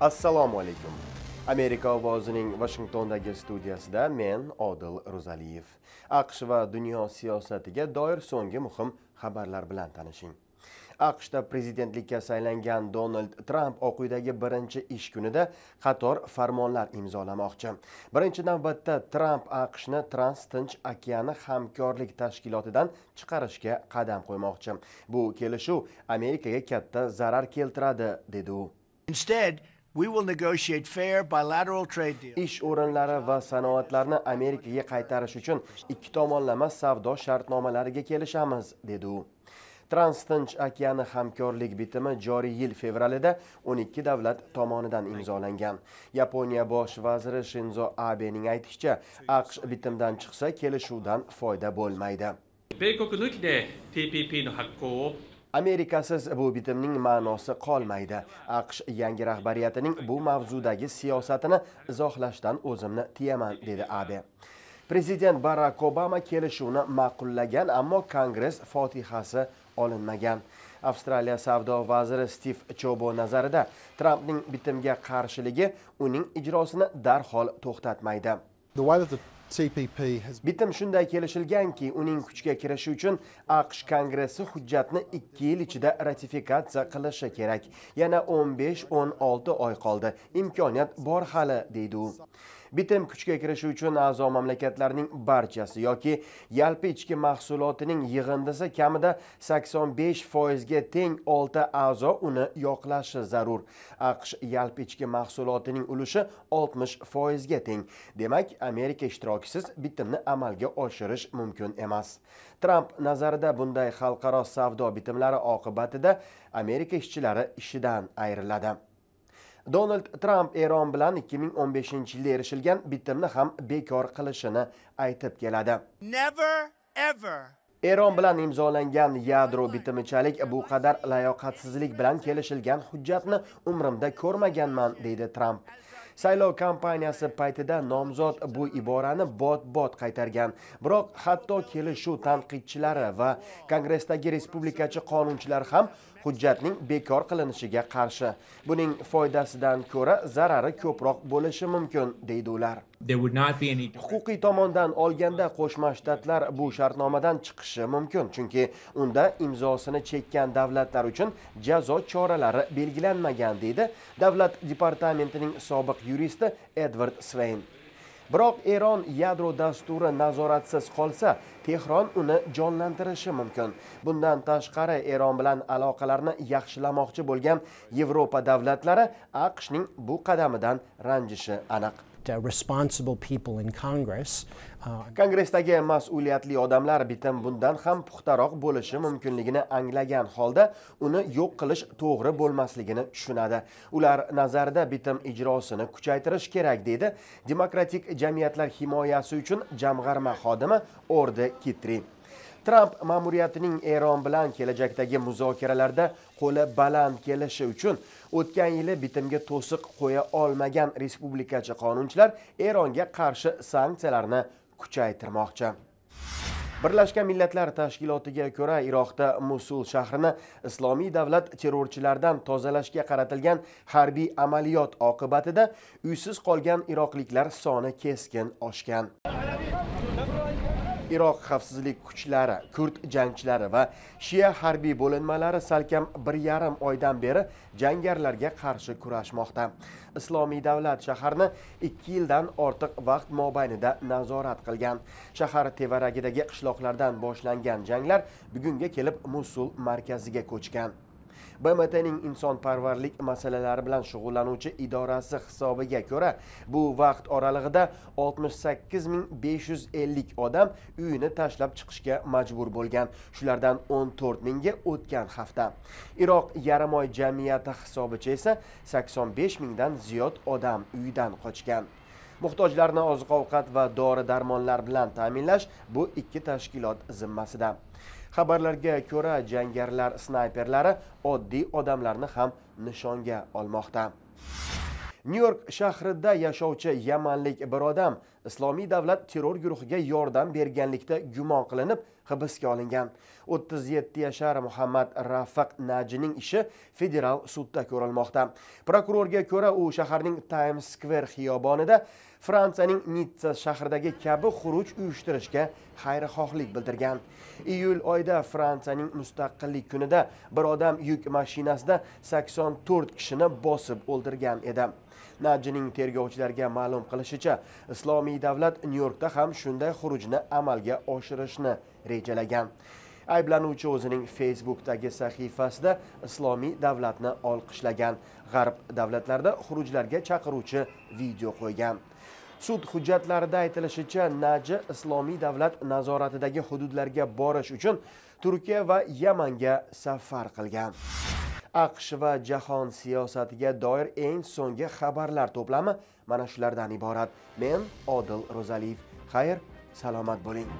assalomu alaykum amerika ovozining vashingtondagi studiyasida men odil ro'zaliyev aqsh va dunyo siyosatiga doir so'nggi muhim xabarlar bilan tanishing aqshda prezidentlikka saylangan donald tramp uydagi birinchi ish kunida qator farmonlar imzolamoqchi birinchi navbatda tramp aqshni trans tinch okeani hamkorlik tashkilotidan chiqarishga qadam qo'ymoqchi bu kelishuv amerikaga katta zarar keltiradi dedi u instead We will negotiate fair bilateral trade deals. Ish o'rinlari va sanoatlarni Amerikaga qaytarish uchun ikki tomonlama savdo shartnomalariga kelishamiz, dedi u. Transtinch okeani hamkorlik bitimi joriy yil fevralida 12 davlat tomonidan imzolangan. Yaponiya bosh vaziri Shinzo Abening aytishicha, AQSh bitimdan chiqsa, kelishuvdan foyda bo'lmaydi. TPP amerikasiz bu bitimning ma'nosi qolmaydi aqsh yangi rahbariyatining bu mavzudagi siyosatini izohlashdan o'zimni tiyaman dedi abe prezident barak obama kelishuvni ma'qullagan ammo kongress fotihasi olinmagan avstraliya savdo vaziri stiv chobo nazarida trampning bitimga qarshiligi uning ijrosini darhol to'xtatmaydi bitim shunday kelishilganki uning kuchga kirishi uchun aqsh kongressi hujjatni ikki yil ichida ratifikatsiya qilishi kerak yana 15-16 oy qoldi imkoniyat bor hali deydi u bitim kuchga kirishi uchun a'zo mamlakatlarning barchasi yoki yalpi ichki mahsulotining yig'indisi kamida 85 foizga teng 6 a'zo uni yoqlashi zarur aqsh yalpi ichki mahsulotining ulushi 60 foizga teng demak amerika ishtirokisiz bitimni amalga oshirish mumkin emas tramp nazarida bunday xalqaro savdo bitimlari oqibatida amerika ishchilari ishidan ayriladi donald Trump eron bilan 2015 yilda erishilgan bitimni ham bekor qilishini aytib keladi never ever eron bilan imzolangan yadro bitimichalik bu qadar layoqatsizlik bilan kelishilgan hujjatni umrimda ko'rmaganman deydi Trump. saylov kampaniyasi paytida nomzod bu iborani bot bot qaytargan biroq hatto kelishuv tanqidchilari va kongressdagi respublikachi qonunchilar ham hujjatning bekor qilinishiga qarshi buning foydasidan ko'ra zarari ko'proq bo'lishi mumkin deydi ular huquqiy tomondan olganda qo'shma shtatlar bu shartnomadan chiqishi mumkin chunki unda imzosini chekkan davlatlar uchun jazo choralari belgilanmagan deydi davlat departamentining sobiq yuristi edvard sveyn biroq eron yadro dasturi nazoratsiz qolsa tehron uni jonlantirishi mumkin bundan tashqari eron bilan aloqalarni yaxshilamoqchi bo'lgan yevropa davlatlari aqshning bu qadamidan ranjishi aniq Uh, responsible people in Congress. Uh, Kongressdagi mas'uliyatli odamlar bitim bundan ham puxtaroq bo'lishi mumkinligini anglagan holda uni yo'q qilish to'g'ri bo'lmasligini tushunadi. Ular nazarda bitim ijrosini kuchaytirish kerak dedi demokratik jamiyatlar himoyasi uchun jamg'arma xodimi Ordi Kitri. tramp ma'muriyatining eron bilan kelajakdagi muzokaralarda qo'li baland kelishi uchun o'tgan yili bitimga to'siq qo'ya olmagan respublikachi qonunchilar eronga qarshi sanksiyalarni kuchaytirmoqchi birlashgan millatlar tashkilotiga ko'ra iroqda musul shahrini islomiy davlat terrorchilardan tozalashga qaratilgan harbiy amaliyot oqibatida uysiz qolgan iroqliklar soni keskin oshgan iroq xavfsizlik kuchlari kurd jangchilari va shia harbiy bo'linmalari salkam bir yarim oydan beri jangarlarga qarshi kurashmoqda islomiy davlat shaharni ikki yildan ortiq vaqt mobaynida nazorat qilgan shahar tevaragidagi qishloqlardan boshlangan janglar bugunga kelib musul markaziga ko'chgan bmtning insonparvarlik masalalari bilan shug'ullanuvchi idorasi hisobiga ko'ra bu vaqt oralig'ida 68550 odam uyini tashlab chiqishga majbur bo'lgan shulardan 14 mingga o'tgan hafta iroq yarim oy jamiyati hisobicha esa 85 mingdan ziyod odam uydan qochgan muhtojlarni oziq ovqat va dori darmonlar bilan ta'minlash bu ikki tashkilot zimmasida Xabarlarga ko'ra, jangarilar snayperlari oddiy odamlarni ham nishonga olmoqda. Nyu-York shahrida yashovchi yamanlik bir odam islomiy davlat terror guruhiga yordam berganlikda gumon qilinib, hibsga olingan o'ttiz yetti yashar muhammad rafaq najining ishi federal sudda ko'rilmoqda prokurorga ko'ra u shaharning time skver xiyobonida fransiyaning nitsa shahridagi kabi xuruj uyushtirishga xayrixohlik bildirgan iyul oyida fransiyaning mustaqillik kunida bir odam yuk mashinasida sakson to'rt kishini bosib o'ldirgan edi Najining tergovchilarga ma'lum qilishicha islomiy davlat nyu yorkda ham shunday xurujni amalga oshirishni rejalagan ayblanuvchi o'zining facebookdagi sahifasida islomiy davlatni olqishlagan g'arb davlatlarida xurujlarga chaqiruvchi video qo'ygan sud hujjatlarida aytilishicha naji islomiy davlat nazoratidagi hududlarga borish uchun turkiya va yamanga safar qilgan aqsh va jahon siyosatiga doir eng so'nggi xabarlar to'plami mana shulardan iborat men odil ro'zaliyev xayr salomat bo'ling